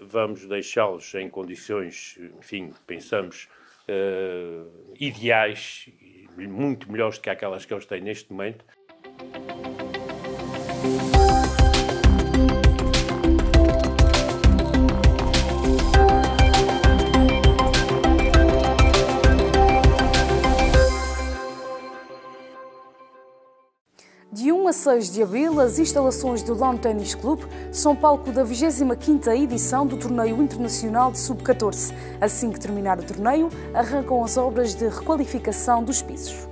vamos deixá-los em condições, enfim, pensamos, uh, ideais, muito melhores do que aquelas que eles têm neste momento. 16 de abril, as instalações do Lawn Tennis Club são palco da 25ª edição do Torneio Internacional de Sub-14. Assim que terminar o torneio, arrancam as obras de requalificação dos pisos.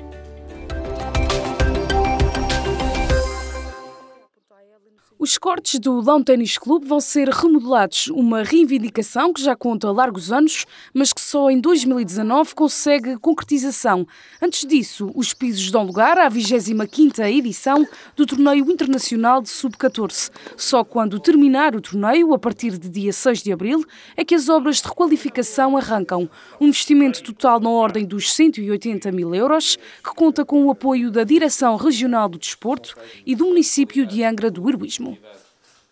Os cortes do Lão Tênis Clube vão ser remodelados, uma reivindicação que já conta largos anos, mas que só em 2019 consegue concretização. Antes disso, os pisos dão lugar à 25ª edição do Torneio Internacional de Sub-14. Só quando terminar o torneio, a partir de dia 6 de abril, é que as obras de requalificação arrancam. Um investimento total na ordem dos 180 mil euros, que conta com o apoio da Direção Regional do Desporto e do município de Angra do Heroísmo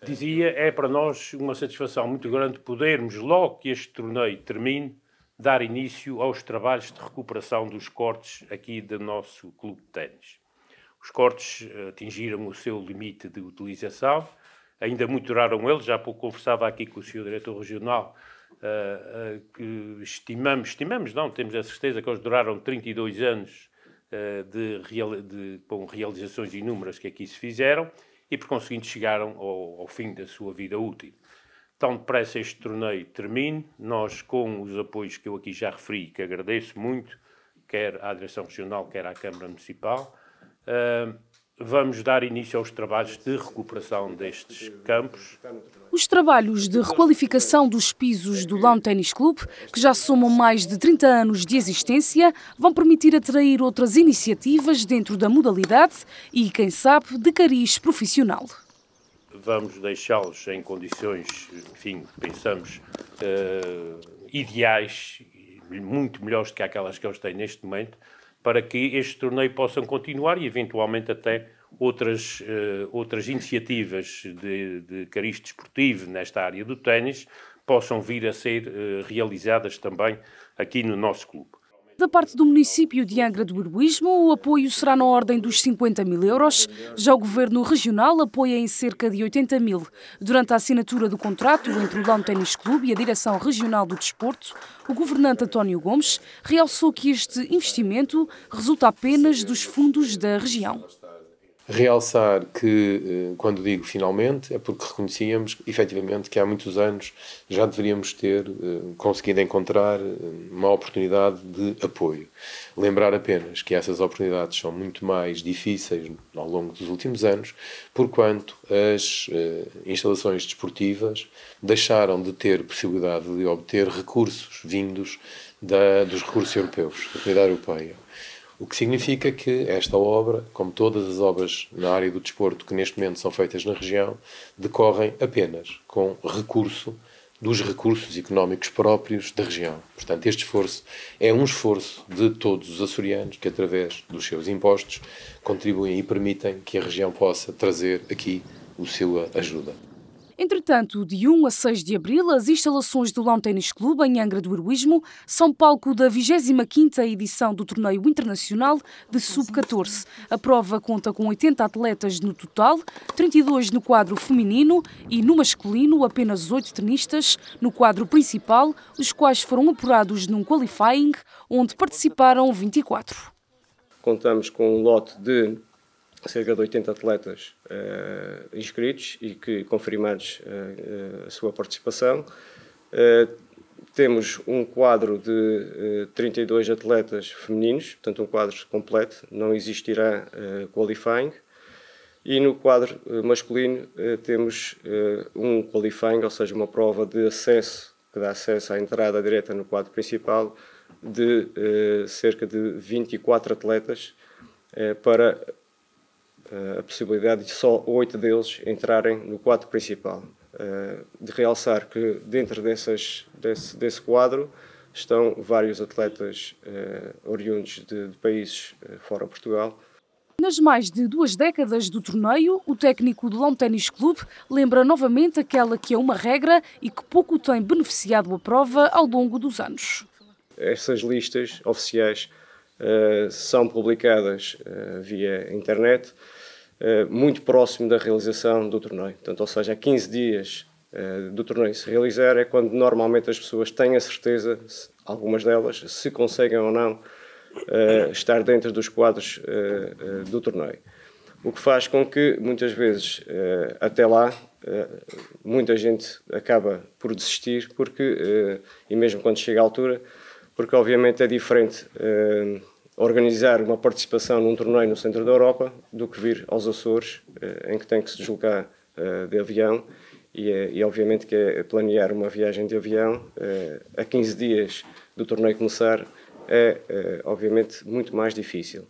dizia, é para nós uma satisfação muito grande podermos, logo que este torneio termine, dar início aos trabalhos de recuperação dos cortes aqui do nosso clube de ténis. Os cortes eh, atingiram o seu limite de utilização, ainda muito duraram eles, já pouco conversava aqui com o Sr. Diretor Regional, uh, uh, que estimamos, estimamos não, temos a certeza que eles duraram 32 anos uh, de, de, com realizações inúmeras que aqui se fizeram, e, por conseguinte, chegaram ao, ao fim da sua vida útil. Tão depressa este torneio termine, nós, com os apoios que eu aqui já referi, que agradeço muito, quer à Direção Regional, quer à Câmara Municipal, uh, vamos dar início aos trabalhos de recuperação destes campos. Os trabalhos de requalificação dos pisos do Lawn Tennis Club, que já somam mais de 30 anos de existência, vão permitir atrair outras iniciativas dentro da modalidade e, quem sabe, de cariz profissional. Vamos deixá-los em condições, enfim, pensamos, uh, ideais, muito melhores do que aquelas que eles têm neste momento, para que este torneio possa continuar e eventualmente até outras, uh, outras iniciativas de, de cariz desportivo nesta área do ténis possam vir a ser uh, realizadas também aqui no nosso clube. Da parte do município de Angra do Heroísmo, o apoio será na ordem dos 50 mil euros. Já o governo regional apoia em cerca de 80 mil. Durante a assinatura do contrato entre o Dão Ténis Clube e a Direção Regional do Desporto, o governante António Gomes realçou que este investimento resulta apenas dos fundos da região realçar que, eh, quando digo finalmente, é porque reconhecíamos, efetivamente, que há muitos anos já deveríamos ter eh, conseguido encontrar eh, uma oportunidade de apoio. Lembrar apenas que essas oportunidades são muito mais difíceis ao longo dos últimos anos, porquanto as instalações desportivas deixaram de ter possibilidade de obter recursos vindos da, dos recursos europeus, da Comunidade Europeia. O que significa que esta obra, como todas as obras na área do desporto que neste momento são feitas na região, decorrem apenas com recurso dos recursos económicos próprios da região. Portanto, este esforço é um esforço de todos os açorianos que, através dos seus impostos, contribuem e permitem que a região possa trazer aqui a sua ajuda. Entretanto, de 1 a 6 de abril, as instalações do Lawn Tennis Clube em Angra do Heroísmo são palco da 25ª edição do torneio internacional de sub-14. A prova conta com 80 atletas no total, 32 no quadro feminino e no masculino apenas 8 tenistas no quadro principal, os quais foram apurados num qualifying onde participaram 24. Contamos com um lote de cerca de 80 atletas uh, inscritos e que confirmados uh, a sua participação. temos um quadro de 32 atletas femininos, portanto um quadro completo, não existirá qualifying. E no quadro masculino temos um qualifying, ou seja, uma prova de acesso, que dá acesso à entrada direta no quadro principal, de cerca de 24 atletas para eh, a possibilidade de só oito deles entrarem no quadro principal. Eh, de realçar que dentro dessas, desse, desse quadro estão vários atletas eh, oriundos de, de países fora Portugal. Nas mais de duas décadas do torneio, o técnico do Long Tennis Clube lembra novamente aquela que é uma regra e que pouco tem beneficiado a prova ao longo dos anos. Essas listas oficiais eh, são publicadas eh, via internet, eh, muito próximo da realização do torneio. Portanto, ou seja, a 15 dias do torneio se realizar é quando normalmente as pessoas têm a certeza, algumas delas, se conseguem ou não estar dentro dos quadros do torneio. O que faz com que, muitas vezes, até lá, muita gente acaba por desistir, porque, e mesmo quando chega à altura, porque obviamente é diferente organizar uma participação num torneio no centro da Europa do que vir aos Açores, eh, em que tem que se deslocar eh, de avião. E, é, e é obviamente que é planear uma viagem de avião eh, a 15 dias do torneio começar é, obviamente, muito mais difícil.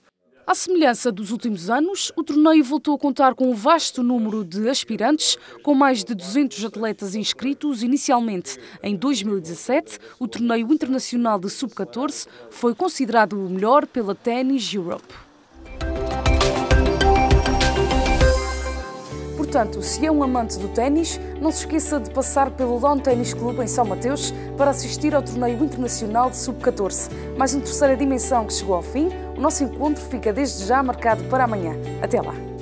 À semelhança dos últimos anos, o torneio voltou a contar com um vasto número de aspirantes, com mais de 200 atletas inscritos inicialmente. Em 2017, o torneio internacional de sub-14 foi considerado o melhor pela Tennis Europe. Portanto, se é um amante do ténis, não se esqueça de passar pelo Lawn Tennis Club em São Mateus para assistir ao torneio internacional de sub-14. Mais uma terceira dimensão que chegou ao fim o nosso encontro fica desde já marcado para amanhã. Até lá!